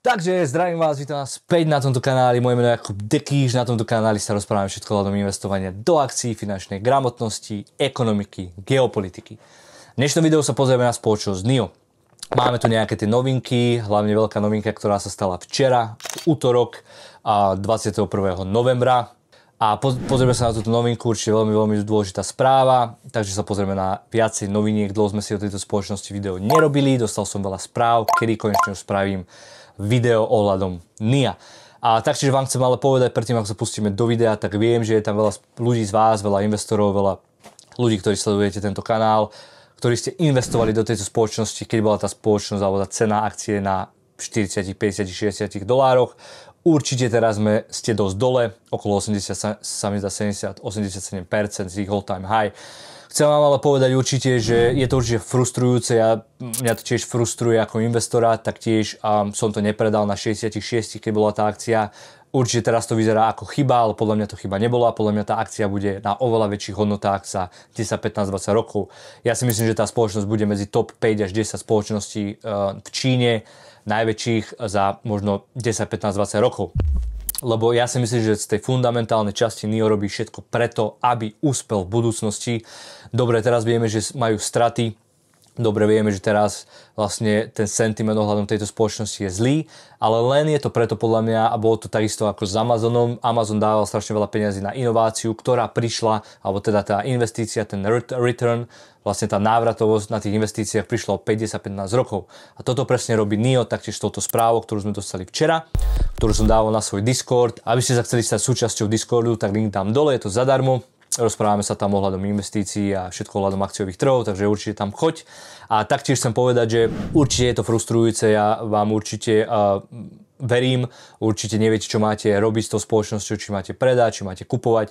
Takže zdravím vás, vítam vás späť na tomto kanáli, moje meno je Jakub Dekýž, na tomto kanáli sa rozprávame všetko o investovania do akcií, finančnej gramotnosti, ekonomiky, geopolitiky. V dnešnom videu sa pozrieme na spoločnosť NIO. Máme tu nejaké tie novinky, hlavne veľká novinka, ktorá sa stala včera, v útorok 21. novembra. A pozrieme sa na túto novinku, určite veľmi, veľmi dôležitá správa, takže sa pozrieme na viacej noviniek, dlho sme si o tejto spoločnosti video nerobili, dostal som veľa správ, kedy konečne už spravím video ohľadom NIA. A čiže vám chcem ale povedať, predtým ako sa pustíme do videa, tak viem, že je tam veľa ľudí z vás, veľa investorov, veľa ľudí, ktorí sledujete tento kanál, ktorí ste investovali do tejto spoločnosti, keď bola tá spoločnosť alebo tá cena akcie na 40, 50, 60 dolároch. Určite teraz sme, ste dosť dole, okolo 80, sa mi zdá 70, 87% z ich all time high. Chcem vám ale povedať určite, že je to určite frustrujúce. Ja, mňa to tiež frustruje ako investora, taktiež um, som to nepredal na 66, keď bola tá akcia. Určite teraz to vyzerá ako chyba, ale podľa mňa to chyba nebola. Podľa mňa tá akcia bude na oveľa väčších hodnotách za 10, 15, 20 rokov. Ja si myslím, že tá spoločnosť bude medzi top 5 až 10 spoločností uh, v Číne, najväčších za možno 10, 15, 20 rokov lebo ja si myslím, že z tej fundamentálnej časti NIO robí všetko preto, aby úspel v budúcnosti. Dobre, teraz vieme, že majú straty Dobre vieme, že teraz vlastne ten sentiment ohľadom tejto spoločnosti je zlý, ale len je to preto podľa mňa, a bolo to takisto ako s Amazonom, Amazon dával strašne veľa peniazy na inováciu, ktorá prišla, alebo teda tá investícia, ten return, vlastne tá návratovosť na tých investíciách prišla o 50-15 rokov. A toto presne robí NIO taktiež touto správou, ktorú sme dostali včera, ktorú som dával na svoj Discord. Aby ste sa chceli stať súčasťou Discordu, tak link dám dole, je to zadarmo Rozprávame sa tam ohľadom investícií a všetko ohľadom akciových trhov, takže určite tam choď. A taktiež chcem povedať, že určite je to frustrujúce, ja vám určite uh, verím, určite neviete, čo máte robiť s tou spoločnosťou, či máte predať, či máte kupovať,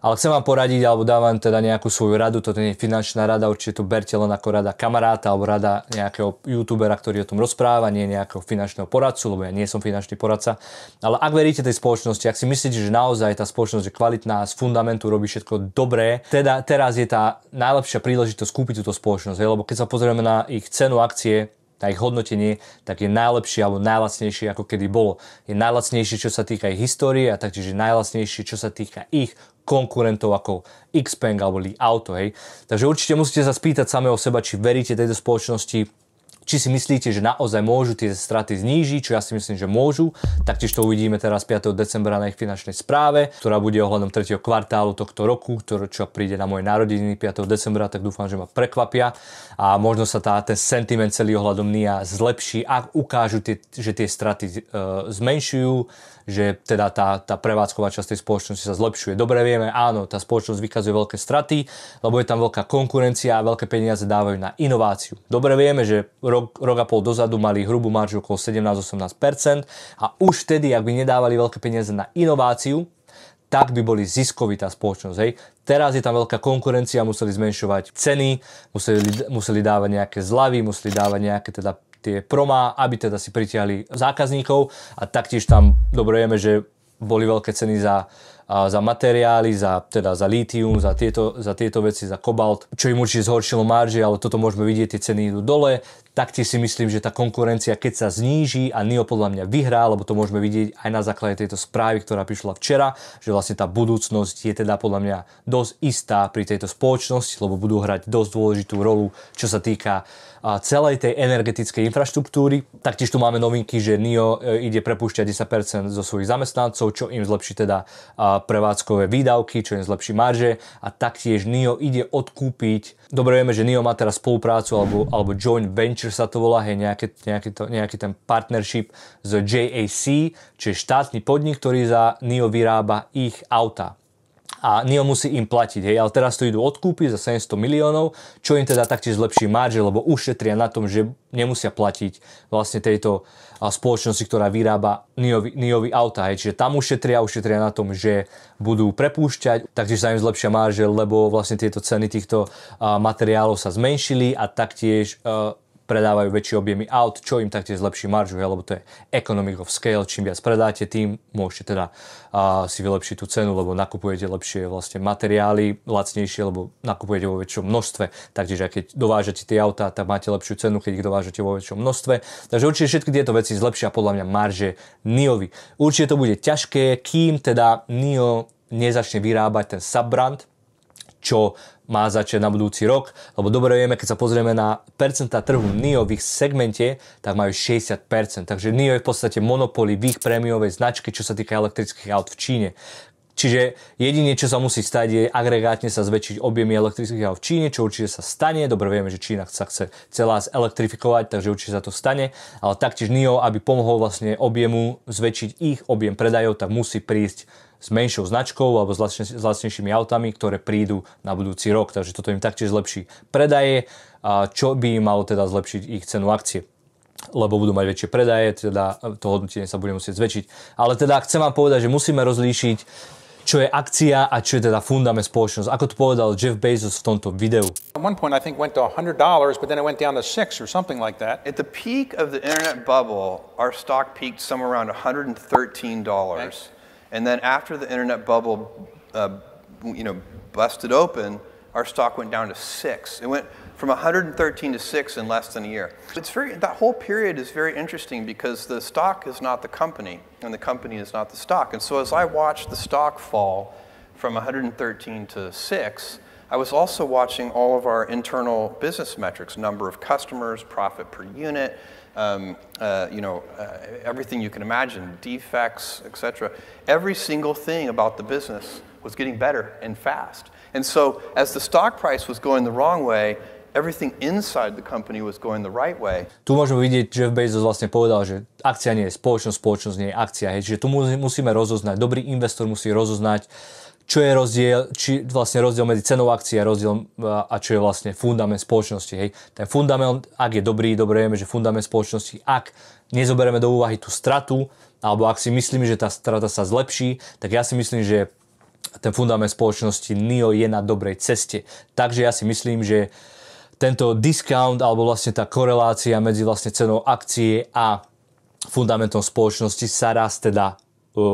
ale chcem vám poradiť, alebo dávam teda nejakú svoju radu, toto nie je finančná rada, určite to berte len ako rada kamaráta, alebo rada nejakého youtubera, ktorý o tom rozpráva, nie nejakého finančného poradcu, lebo ja nie som finančný poradca, ale ak veríte tej spoločnosti, ak si myslíte, že naozaj tá spoločnosť je kvalitná, z fundamentu robí všetko dobré, teda teraz je tá najlepšia príležitosť kúpiť túto spoločnosť, hej? lebo keď sa pozrieme na ich cenu akcie, na ich hodnotenie, tak je najlepšie alebo najlacnejšie, ako kedy bolo. Je najlacnejšie, čo sa týka ich histórie a taktiež je najlacnejšie, čo sa týka ich konkurentov ako Xpeng alebo Li Auto. Hej. Takže určite musíte sa spýtať samého seba, či veríte tejto spoločnosti, či si myslíte, že naozaj môžu tie straty znížiť, čo ja si myslím, že môžu. Taktiež to uvidíme teraz 5. decembra na ich finančnej správe, ktorá bude ohľadom 3. kvartálu tohto roku, ktoré, čo príde na moje narodiny 5. decembra, tak dúfam, že ma prekvapia a možno sa tá, ten sentiment celý ohľadom NIA zlepší, ak ukážu, tie, že tie straty e, zmenšujú, že teda tá, tá prevádzková časť tej spoločnosti sa zlepšuje. Dobre vieme, áno, tá spoločnosť vykazuje veľké straty, lebo je tam veľká konkurencia a veľké peniaze dávajú na inováciu. Dobre vieme, že rok, rok a pol dozadu mali hrubú maržu okolo 17-18% a už vtedy, ak by nedávali veľké peniaze na inováciu, tak by boli tá spoločnosť. Hej. Teraz je tam veľká konkurencia, museli zmenšovať ceny, museli, museli dávať nejaké zľavy, museli dávať nejaké teda tie promá, aby teda si pritiahli zákazníkov a taktiež tam dobre vieme, že boli veľké ceny za za materiály, za, teda za lítium, za tieto, za tieto veci, za kobalt, čo im určite zhoršilo marže, ale toto môžeme vidieť, tie ceny idú dole. Taktiež si myslím, že tá konkurencia, keď sa zníži a NIO podľa mňa vyhrá, lebo to môžeme vidieť aj na základe tejto správy, ktorá prišla včera, že vlastne tá budúcnosť je teda podľa mňa dosť istá pri tejto spoločnosti, lebo budú hrať dosť dôležitú rolu, čo sa týka celej tej energetickej infraštruktúry. Taktiež tu máme novinky, že NIO e, ide prepúšťať 10% zo svojich zamestnancov, čo im zlepší teda prevádzkové výdavky, čo im zlepší marže a taktiež NIO ide odkúpiť. Dobre vieme, že NIO má teraz spoluprácu alebo, alebo joint venture sa to volá, hej, nejaký, nejaký, to, nejaký ten partnership s JAC, čiže štátny podnik, ktorý za NIO vyrába ich auta a NIO musí im platiť, hej, ale teraz to idú odkúpiť za 700 miliónov, čo im teda taktiež zlepší marže, lebo ušetria na tom, že nemusia platiť vlastne tejto spoločnosti, ktorá vyrába Niovi auta, hej, čiže tam ušetria, ušetria na tom, že budú prepúšťať, taktiež sa im zlepšia marže, lebo vlastne tieto ceny týchto materiálov sa zmenšili a taktiež predávajú väčšie objemy aut, čo im taktiež zlepší maržu, hej, lebo to je economic of scale, čím viac predáte, tým môžete teda uh, si vylepšiť tú cenu, lebo nakupujete lepšie vlastne materiály, lacnejšie, lebo nakupujete vo väčšom množstve, taktiež aj keď dovážate tie autá, tak máte lepšiu cenu, keď ich dovážate vo väčšom množstve. Takže určite všetky tieto veci zlepšia podľa mňa marže Niovi. Určite to bude ťažké, kým teda Nio nezačne vyrábať ten subbrand, čo má začať na budúci rok, lebo dobre vieme, keď sa pozrieme na percentá trhu NIO v ich segmente, tak majú 60%, takže NIO je v podstate monopoly v ich prémiovej značke, čo sa týka elektrických aut v Číne. Čiže jediné, čo sa musí stať, je agregátne sa zväčšiť objemy elektrických aut v Číne, čo určite sa stane. Dobre vieme, že Čína sa chce celá zelektrifikovať, takže určite sa to stane. Ale taktiež NIO, aby pomohol vlastne objemu zväčšiť ich objem predajov, tak musí prísť s menšou značkou alebo s, vlastnejšími s lacnejšími autami, ktoré prídu na budúci rok. Takže toto im taktiež zlepší predaje, čo by im malo teda zlepšiť ich cenu akcie lebo budú mať väčšie predaje, teda to hodnotenie sa bude musieť zväčšiť. Ale teda chcem vám povedať, že musíme rozlíšiť čo je akcia a čo je teda fundament spoločnosť. Ako to povedal Jeff Bezos v tomto videu. At one point I think went to $100, but then it went down to 6 or something like that. At the peak of the internet bubble, our stock peaked somewhere around $113. Okay. And then after the internet bubble uh, you know, busted open, our stock went down to 6. It went from 113 to 6 in less than a year. It's very, that whole period is very interesting because the stock is not the company and the company is not the stock. And so as I watched the stock fall from 113 to 6, I was also watching all of our internal business metrics, number of customers, profit per unit, um, uh, you know, uh, everything you can imagine, defects, etc. Every single thing about the business was getting better and fast. And so as the stock price was going the wrong way, everything inside the company was going the right way. Tu môžeme vidieť, Jeff Bezos vlastne povedal, že akcia nie je spoločnosť, spoločnosť nie je akcia. Hej. Čiže tu musíme rozoznať, dobrý investor musí rozoznať, čo je rozdiel, či vlastne rozdiel medzi cenou akcií a rozdiel a čo je vlastne fundament spoločnosti. Hej. Ten fundament, ak je dobrý, dobre vieme, že fundament spoločnosti, ak nezoberieme do úvahy tú stratu, alebo ak si myslíme, že tá strata sa zlepší, tak ja si myslím, že ten fundament spoločnosti NIO je na dobrej ceste. Takže ja si myslím, že uh, tento discount alebo vlastne tá korelácia medzi vlastne cenou akcie a fundamentom spoločnosti sa raz teda e,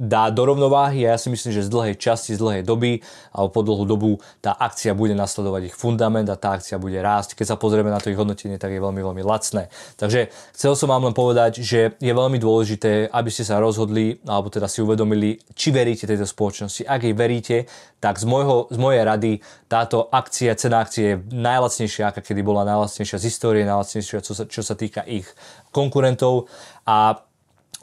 dá do rovnováhy a ja si myslím, že z dlhej časti, z dlhej doby alebo po dlhú dobu tá akcia bude nasledovať ich fundament a tá akcia bude rásť. Keď sa pozrieme na to ich hodnotenie, tak je veľmi, veľmi lacné. Takže chcel som vám len povedať, že je veľmi dôležité, aby ste sa rozhodli alebo teda si uvedomili, či veríte tejto spoločnosti. Ak jej veríte, tak z, môjho, z mojej rady táto akcia, cena akcie je najlacnejšia, aká kedy bola najlacnejšia z histórie, najlacnejšia, čo sa, čo sa týka ich konkurentov a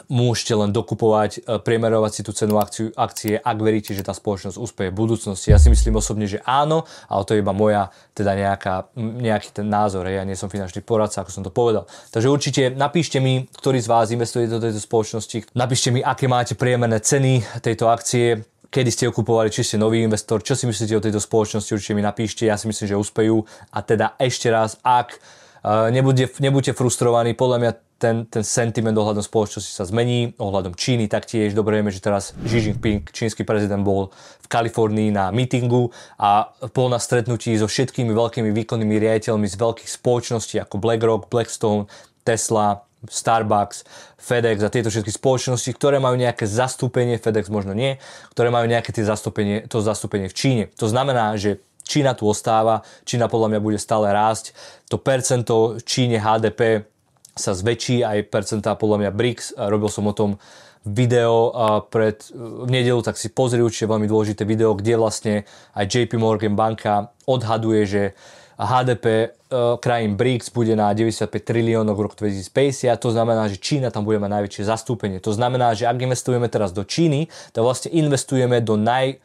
môžete len dokupovať, e, priemerovať si tú cenu akciu, akcie, ak veríte, že tá spoločnosť úspeje v budúcnosti. Ja si myslím osobne, že áno, ale to je iba moja, teda nejaká, nejaký ten názor. Ja nie som finančný poradca, ako som to povedal. Takže určite napíšte mi, ktorý z vás investuje do tejto spoločnosti, napíšte mi, aké máte priemerné ceny tejto akcie, kedy ste ju kupovali, či ste nový investor, čo si myslíte o tejto spoločnosti, určite mi napíšte, ja si myslím, že uspejú. A teda ešte raz, ak e, nebude, nebuďte frustrovaní, podľa mňa ten, ten sentiment ohľadom spoločnosti sa zmení, ohľadom Číny taktiež. Dobre vieme, že teraz Xi Jinping, čínsky prezident, bol v Kalifornii na mítingu a bol na stretnutí so všetkými veľkými výkonnými riaditeľmi z veľkých spoločností ako BlackRock, Blackstone, Tesla, Starbucks, FedEx a tieto všetky spoločnosti, ktoré majú nejaké zastúpenie, FedEx možno nie, ktoré majú nejaké tie zastúpenie, to zastúpenie v Číne. To znamená, že Čína tu ostáva, Čína podľa mňa bude stále rásť, to percento Číne HDP sa zväčší aj percentá podľa mňa BRICS. Robil som o tom video pred v nedelu, tak si pozri určite veľmi dôležité video, kde vlastne aj JP Morgan banka odhaduje, že HDP e, krajín BRICS bude na 95 triliónov v roku 2050, to znamená, že Čína tam bude mať najväčšie zastúpenie. To znamená, že ak investujeme teraz do Číny, tak vlastne investujeme do naj,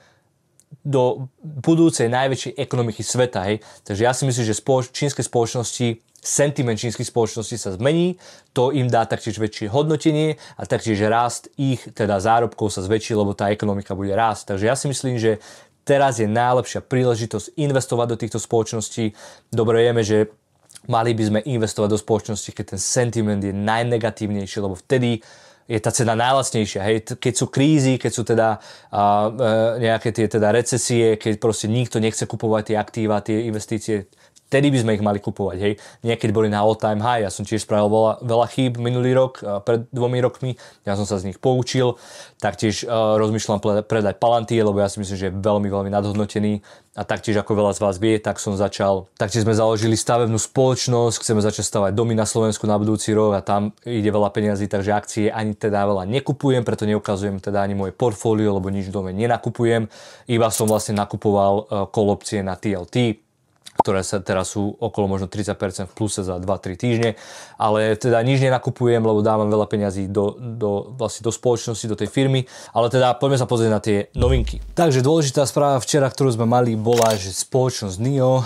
do budúcej najväčšej ekonomiky sveta. Hej. Takže ja si myslím, že spoloč- čínske spoločnosti sentiment čínskej spoločnosti sa zmení, to im dá taktiež väčšie hodnotenie a taktiež rast ich teda zárobkov sa zväčší, lebo tá ekonomika bude rásť. Takže ja si myslím, že teraz je najlepšia príležitosť investovať do týchto spoločností. Dobre vieme, že mali by sme investovať do spoločnosti, keď ten sentiment je najnegatívnejší, lebo vtedy je tá cena najlacnejšia. Hej? Keď sú krízy, keď sú teda uh, nejaké tie teda recesie, keď proste nikto nechce kupovať tie aktíva, tie investície, vtedy by sme ich mali kupovať, hej. Niekedy boli na all time high, ja som tiež spravil veľa, veľa chýb minulý rok, e, pred dvomi rokmi, ja som sa z nich poučil, taktiež uh, rozmýšľam predať Palantir, lebo ja si myslím, že je veľmi, veľmi nadhodnotený a taktiež ako veľa z vás vie, tak som začal, taktiež sme založili stavebnú spoločnosť, chceme začať stavať domy na Slovensku na budúci rok a tam ide veľa peniazy, takže akcie ani teda veľa nekupujem, preto neukazujem teda ani moje portfólio, lebo nič dome nenakupujem, iba som vlastne nakupoval uh, e, kolopcie na TLT, ktoré sa teraz sú okolo možno 30% v pluse za 2-3 týždne, ale teda nič nenakupujem, lebo dávam veľa peňazí do, do, vlastne do spoločnosti, do tej firmy, ale teda poďme sa pozrieť na tie novinky. Takže dôležitá správa včera, ktorú sme mali, bola, že spoločnosť NIO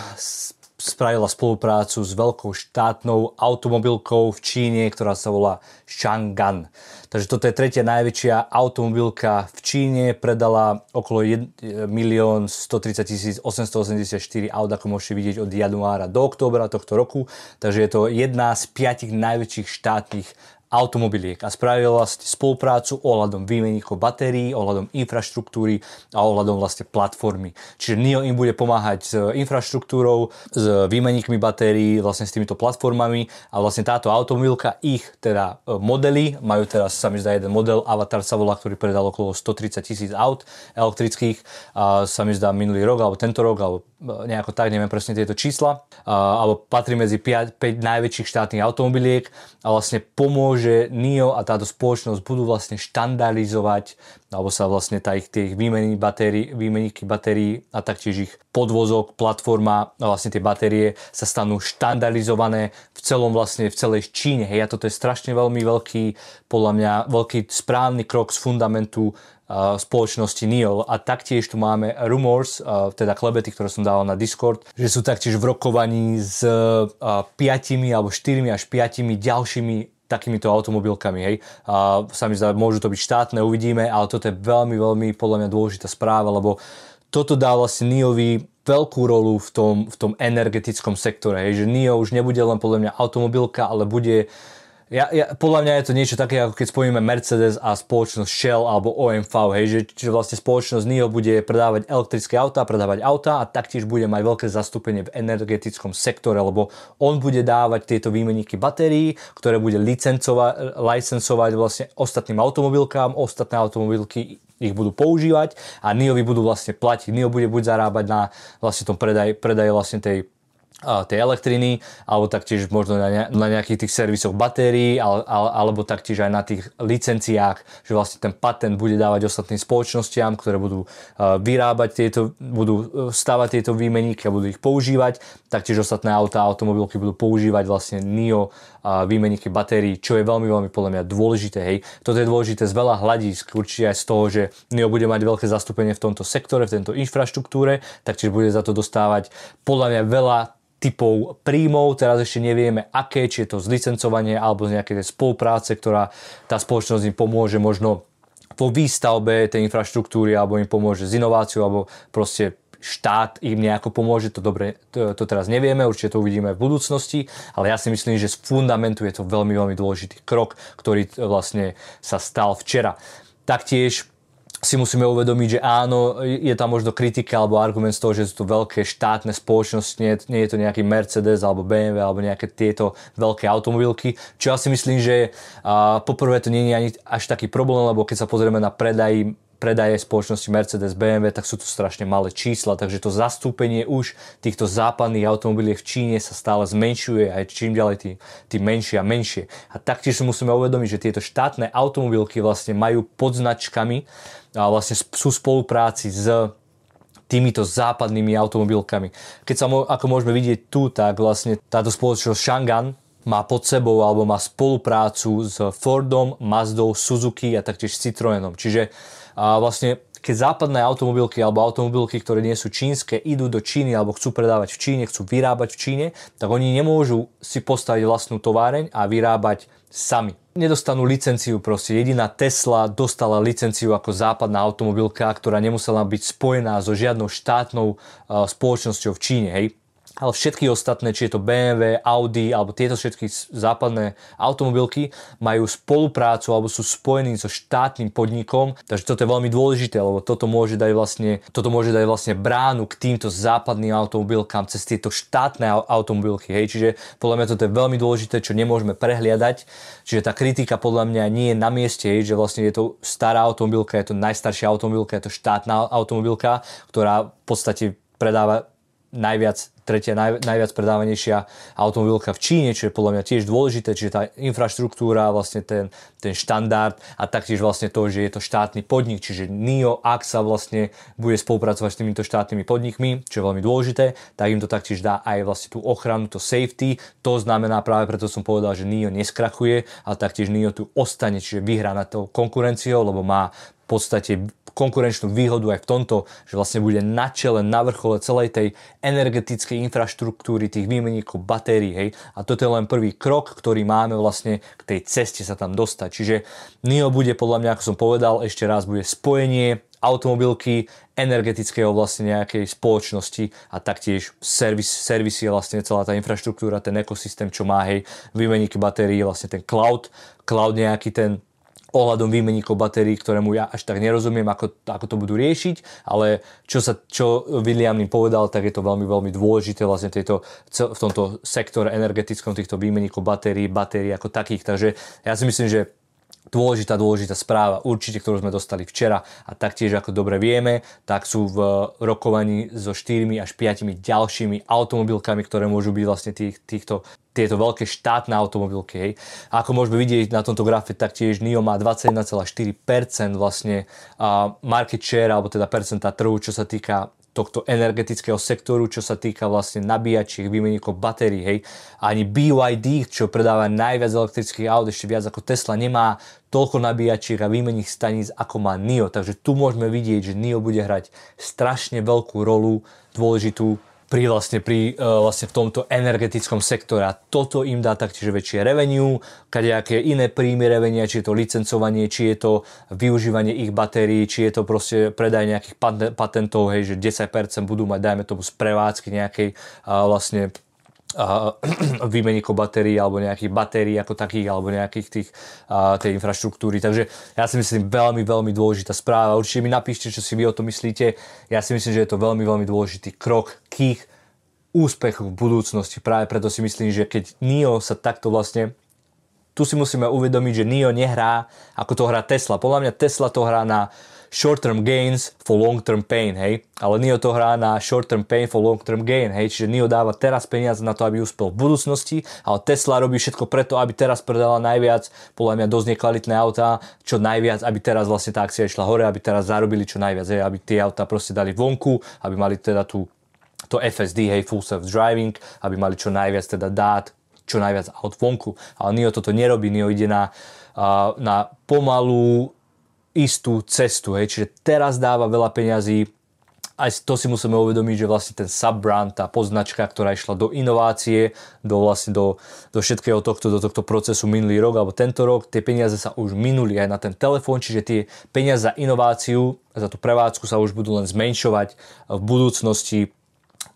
spravila spoluprácu s veľkou štátnou automobilkou v Číne, ktorá sa volá Shangan. Takže toto je tretia najväčšia automobilka v Číne, predala okolo 1 milión 130 884 aut, ako môžete vidieť od januára do októbra tohto roku, takže je to jedna z piatich najväčších štátnych automobiliek a spravil vlastne spoluprácu ohľadom výmeníkov batérií, ohľadom infraštruktúry a ohľadom vlastne platformy. Čiže NIO im bude pomáhať s infraštruktúrou, s výmeníkmi batérií, vlastne s týmito platformami a vlastne táto automobilka, ich teda e, modely, majú teraz sa mi zdá jeden model, Avatar sa volá, ktorý predal okolo 130 tisíc aut elektrických, a sa mi zdá minulý rok alebo tento rok, alebo e, nejako tak, neviem presne tieto čísla, a, alebo patrí medzi 5, 5 najväčších štátnych automobiliek a vlastne pomôže že NIO a táto spoločnosť budú vlastne štandardizovať, alebo sa vlastne tá ich, tie ich výmeny batérií, výmeníky batérií a taktiež ich podvozok, platforma a vlastne tie batérie sa stanú štandardizované v celom vlastne, v celej Číne. Hej, a toto je strašne veľmi veľký, podľa mňa, veľký správny krok z fundamentu spoločnosti NIO a taktiež tu máme rumors, teda klebety, ktoré som dával na Discord, že sú taktiež v rokovaní s piatimi alebo štyrmi až piatimi ďalšími takýmito automobilkami. Hej. A sa mi zdá, môžu to byť štátne, uvidíme, ale toto je veľmi, veľmi podľa mňa dôležitá správa, lebo toto dá vlastne NIOvi veľkú rolu v tom, v tom energetickom sektore. Hej. Že NIO už nebude len podľa mňa automobilka, ale bude uh, ja, ja, podľa mňa je to niečo také, ako keď spojíme Mercedes a spoločnosť Shell alebo OMV, hej, že, že vlastne spoločnosť NIO bude predávať elektrické autá, predávať autá a taktiež bude mať veľké zastúpenie v energetickom sektore, lebo on bude dávať tieto výmenníky batérií, ktoré bude licencovať vlastne ostatným automobilkám, ostatné automobilky ich budú používať a NIO budú vlastne platiť. NIO bude buď zarábať na vlastne tom predaj, predaj vlastne tej tej elektriny, alebo taktiež možno na nejakých tých servisoch batérií, alebo taktiež aj na tých licenciách, že vlastne ten patent bude dávať ostatným spoločnostiam, ktoré budú vyrábať tieto, budú e, stavať tieto výmeníky a budú ich používať. Taktiež ostatné auta a automobilky budú používať vlastne NIO výmeníky batérií, čo je veľmi, veľmi podľa mňa dôležité. Hej. Toto je dôležité z veľa hľadísk, určite aj z toho, že NIO bude mať veľké zastúpenie v tomto sektore, v tejto infraštruktúre, taktiež bude za to dostávať podľa mňa veľa typov príjmov, teraz ešte nevieme aké, či je to zlicencovanie alebo z nejakej spolupráce, ktorá tá spoločnosť im pomôže možno po výstavbe tej infraštruktúry alebo im pomôže s inováciou alebo proste štát im nejako pomôže, to, dobre, to, to teraz nevieme, určite to uvidíme v budúcnosti, ale ja si myslím, že z fundamentu je to veľmi, veľmi dôležitý krok, ktorý vlastne sa stal včera. Taktiež si musíme uvedomiť, že áno, je tam možno kritika alebo argument z toho, že sú to veľké štátne spoločnosti, nie, nie je to nejaký Mercedes alebo BMW alebo nejaké tieto veľké automobilky, čo ja si myslím, že a, poprvé to nie je ani až taký problém, lebo keď sa pozrieme na predaj predaje spoločnosti Mercedes, BMW, tak sú to strašne malé čísla, takže to zastúpenie už týchto západných automobiliek v Číne sa stále zmenšuje a je čím ďalej tým, tým menšie a menšie. A taktiež si musíme uvedomiť, že tieto štátne automobilky vlastne majú pod značkami a vlastne sú spolupráci s týmito západnými automobilkami. Keď sa ako môžeme vidieť tu, tak vlastne táto spoločnosť Shangan má pod sebou alebo má spoluprácu s Fordom, Mazdou, Suzuki a taktiež Citroenom. Čiže a vlastne keď západné automobilky alebo automobilky, ktoré nie sú čínske, idú do Číny alebo chcú predávať v Číne, chcú vyrábať v Číne, tak oni nemôžu si postaviť vlastnú továreň a vyrábať sami. Nedostanú licenciu proste. Jediná Tesla dostala licenciu ako západná automobilka, ktorá nemusela byť spojená so žiadnou štátnou eh, spoločnosťou v Číne. Hej ale všetky ostatné, či je to BMW, Audi alebo tieto všetky západné automobilky majú spoluprácu alebo sú spojení so štátnym podnikom, takže toto je veľmi dôležité, lebo toto môže dať vlastne, toto môže dať vlastne bránu k týmto západným automobilkám cez tieto štátne automobilky, hej, čiže podľa mňa toto je veľmi dôležité, čo nemôžeme prehliadať, čiže tá kritika podľa mňa nie je na mieste, hej, že vlastne je to stará automobilka, je to najstaršia automobilka, je to štátna automobilka, ktorá v podstate predáva najviac, tretia naj, najviac predávanejšia automobilka v Číne, čo je podľa mňa tiež dôležité, čiže tá infraštruktúra, vlastne ten, ten štandard a taktiež vlastne to, že je to štátny podnik, čiže NIO, ak sa vlastne bude spolupracovať s týmito štátnymi podnikmi, čo je veľmi dôležité, tak im to taktiež dá aj vlastne tú ochranu, to safety, to znamená práve preto som povedal, že NIO neskrachuje, ale taktiež NIO tu ostane, čiže vyhrá nad tou konkurenciou, lebo má v podstate konkurenčnú výhodu aj v tomto, že vlastne bude na čele, na vrchole celej tej energetickej infraštruktúry tých výmeníkov batérií. Hej? A toto je len prvý krok, ktorý máme vlastne k tej ceste sa tam dostať. Čiže NIO bude podľa mňa, ako som povedal, ešte raz bude spojenie automobilky, energetického vlastne nejakej spoločnosti a taktiež servis, servisy je vlastne celá tá infraštruktúra, ten ekosystém, čo má hej, výmeníky batérií, vlastne ten cloud, cloud nejaký ten ohľadom výmeníkov batérií, ktorému ja až tak nerozumiem, ako, ako to budú riešiť, ale čo, sa, čo William im povedal, tak je to veľmi, veľmi dôležité vlastne tejto, v tomto sektore energetickom týchto výmeníkov batérií, batérií ako takých. Takže ja si myslím, že dôležitá, dôležitá správa určite, ktorú sme dostali včera a taktiež ako dobre vieme, tak sú v rokovaní so 4 až 5 ďalšími automobilkami, ktoré môžu byť vlastne tých, týchto tieto veľké štátne automobilky. Hej. ako môžeme vidieť na tomto grafe, tak tiež NIO má 21,4% vlastne market share, alebo teda percenta trhu, čo sa týka tohto energetického sektoru, čo sa týka vlastne nabíjačiek, výmeníkov batérií, hej. Ani BYD, čo predáva najviac elektrických aut, ešte viac ako Tesla, nemá toľko nabíjačiek a výmených staníc, ako má NIO. Takže tu môžeme vidieť, že NIO bude hrať strašne veľkú rolu, dôležitú pri, vlastne, pri e, vlastne v tomto energetickom sektore. A toto im dá taktiež väčšie revenue, kadejaké iné príjmy revenia, či je to licencovanie, či je to využívanie ich batérií, či je to proste predaj nejakých patentov, hej, že 10% budú mať, dajme tomu, z prevádzky nejakej vlastne výmeníkov batérií alebo nejakých batérií ako takých alebo nejakých tých, a, tej infraštruktúry. Takže ja si myslím veľmi, veľmi dôležitá správa. Určite mi napíšte, čo si vy o to myslíte. Ja si myslím, že je to veľmi, veľmi dôležitý krok k ich úspechu v budúcnosti. Práve preto si myslím, že keď NIO sa takto vlastne tu si musíme uvedomiť, že NIO nehrá ako to hrá Tesla. Podľa mňa Tesla to hrá na uh, short-term gains for long-term pain, hej. Ale Neo to hrá na short-term pain for long-term gain, hej. Čiže Neo dáva teraz peniaze na to, aby uspel v budúcnosti, ale Tesla robí všetko preto, aby teraz predala najviac, podľa mňa dosť nekvalitné autá, čo najviac, aby teraz vlastne tá akcia išla hore, aby teraz zarobili čo najviac, hej, aby tie autá proste dali vonku, aby mali teda tú to FSD, hej, Full Self Driving, aby mali čo najviac teda dát, čo najviac aut vonku. Ale NIO toto nerobí, NIO ide na, na pomalú istú cestu. Hej. Čiže teraz dáva veľa peňazí, aj to si musíme uvedomiť, že vlastne ten subbrand, tá poznačka, ktorá išla do inovácie, do vlastne do, do všetkého tohto, do tohto procesu minulý rok alebo tento rok, tie peniaze sa už minuli aj na ten telefón, čiže tie peniaze za inováciu, za tú prevádzku sa už budú len zmenšovať v budúcnosti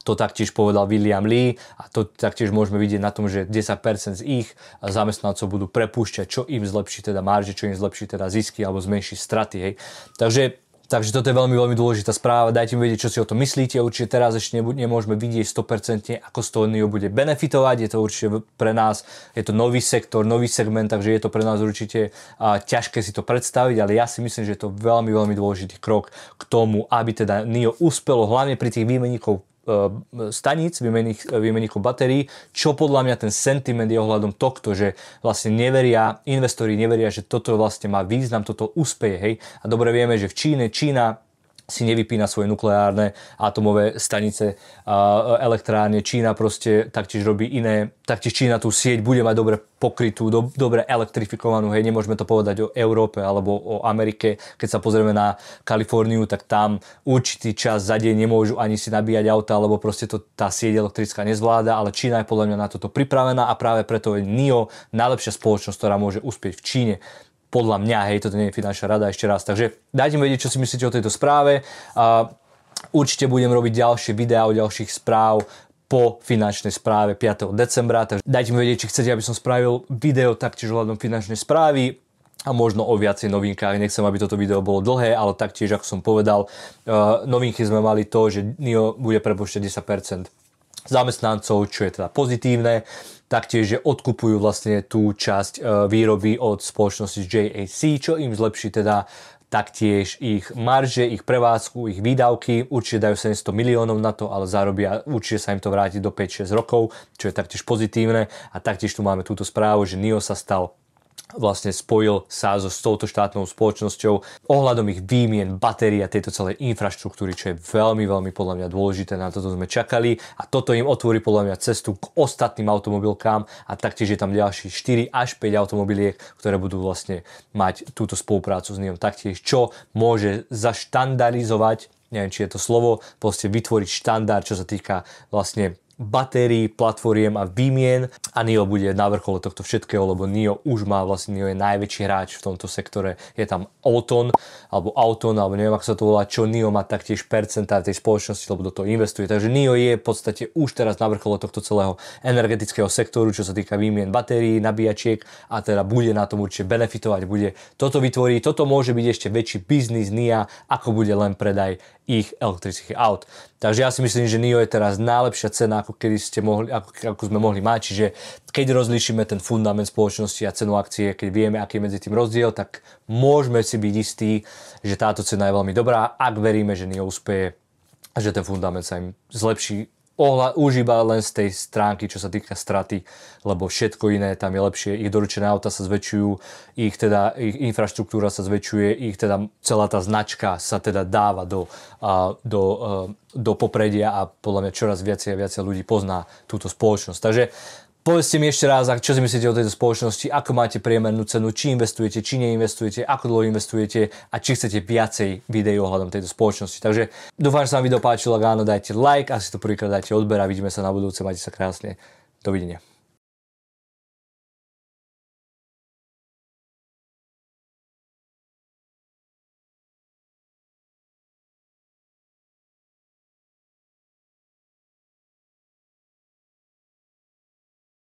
to taktiež povedal William Lee a to taktiež môžeme vidieť na tom, že 10% z ich zamestnancov budú prepúšťať, čo im zlepší teda marže, čo im zlepší teda zisky alebo zmenší straty. Hej. Takže Takže toto je veľmi, veľmi dôležitá správa. Dajte mi vedieť, čo si o tom myslíte. Určite teraz ešte nemôžeme vidieť 100% ako z toho NIO bude benefitovať. Je to určite pre nás, je to nový sektor, nový segment, takže je to pre nás určite a, ťažké si to predstaviť, ale ja si myslím, že je to veľmi, veľmi dôležitý krok k tomu, aby teda NIO uspelo hlavne pri tých výmeníkov E, staníc, výmených, e, výmeníku batérií, čo podľa mňa ten sentiment je ohľadom tohto, že vlastne neveria, investori neveria, že toto vlastne má význam, toto úspeje, hej. A dobre vieme, že v Číne, Čína si nevypína svoje nukleárne atomové stanice e, elektrárne. Čína proste taktiež robí iné, taktiež Čína tú sieť bude mať dobre pokrytú, do, dobre elektrifikovanú, hej, nemôžeme to povedať o Európe alebo o Amerike. Keď sa pozrieme na Kaliforniu, tak tam určitý čas za deň nemôžu ani si nabíjať auta, lebo proste to, tá sieť elektrická nezvláda, ale Čína je podľa mňa na toto pripravená a práve preto je NIO najlepšia spoločnosť, ktorá môže uspieť v Číne podľa mňa, hej, toto nie je finančná rada ešte raz. Takže dajte mi vedieť, čo si myslíte o tejto správe. A určite budem robiť ďalšie videá o ďalších správ po finančnej správe 5. decembra, takže dajte mi vedieť, či chcete, aby som spravil video taktiež ohľadom finančnej správy a možno o viacej novinkách. Nechcem, aby toto video bolo dlhé, ale taktiež, ako som povedal, e, novinky sme mali to, že NIO bude prepočítať 10% zamestnancov, čo je teda pozitívne. Taktiež, že odkupujú vlastne tú časť e, výroby od spoločnosti JAC, čo im zlepší teda taktiež ich marže, ich prevádzku, ich výdavky, určite dajú 700 miliónov na to, ale zarobia, určite sa im to vráti do 5-6 rokov, čo je taktiež pozitívne a taktiež tu máme túto správu, že NIO sa stal vlastne spojil sa so, s touto štátnou spoločnosťou ohľadom ich výmien, batérií a tejto celej infraštruktúry, čo je veľmi, veľmi podľa mňa dôležité, na toto sme čakali a toto im otvorí podľa mňa cestu k ostatným automobilkám a taktiež je tam ďalší 4 až 5 automobiliek, ktoré budú vlastne mať túto spoluprácu s ním taktiež, čo môže zaštandardizovať neviem, či je to slovo, proste vytvoriť štandard, čo sa týka vlastne batérií, platformiem a výmien a NIO bude na vrchole tohto všetkého, lebo NIO už má vlastne NIO je najväčší hráč v tomto sektore. Je tam Auton alebo Auton alebo neviem ako sa to volá, čo NIO má taktiež percentá tej spoločnosti, lebo do toho investuje. Takže NIO je v podstate už teraz na vrchole tohto celého energetického sektoru, čo sa týka výmien batérií, nabíjačiek a teda bude na tom určite benefitovať, bude toto vytvoriť. toto môže byť ešte väčší biznis NIO, ako bude len predaj ich elektrických aut. Takže ja si myslím, že NIO je teraz najlepšia cena, ako kedy ste mohli, ako, ako sme mohli mať. Čiže keď rozlišíme ten fundament spoločnosti a cenu akcie, keď vieme, aký je medzi tým rozdiel, tak môžeme si byť istí, že táto cena je veľmi dobrá, ak veríme, že nie uspeje a že ten fundament sa im zlepší ohľa, už iba len z tej stránky, čo sa týka straty, lebo všetko iné tam je lepšie. Ich doručené auta sa zväčšujú, ich, teda, ich infraštruktúra sa zväčšuje, ich teda celá tá značka sa teda dáva do, a, do, a, e, do popredia a podľa mňa čoraz viacej a viacej ľudí pozná túto spoločnosť. Takže Povedzte mi ešte raz, čo si myslíte o tejto spoločnosti, ako máte priemernú cenu, či investujete, či neinvestujete, ako dlho investujete a či chcete viacej videí ohľadom tejto spoločnosti. Takže dúfam, že sa vám video páčilo, ak áno, dajte like, asi to prvýkrát dajte odber a vidíme sa na budúce, majte sa krásne. Dovidenia.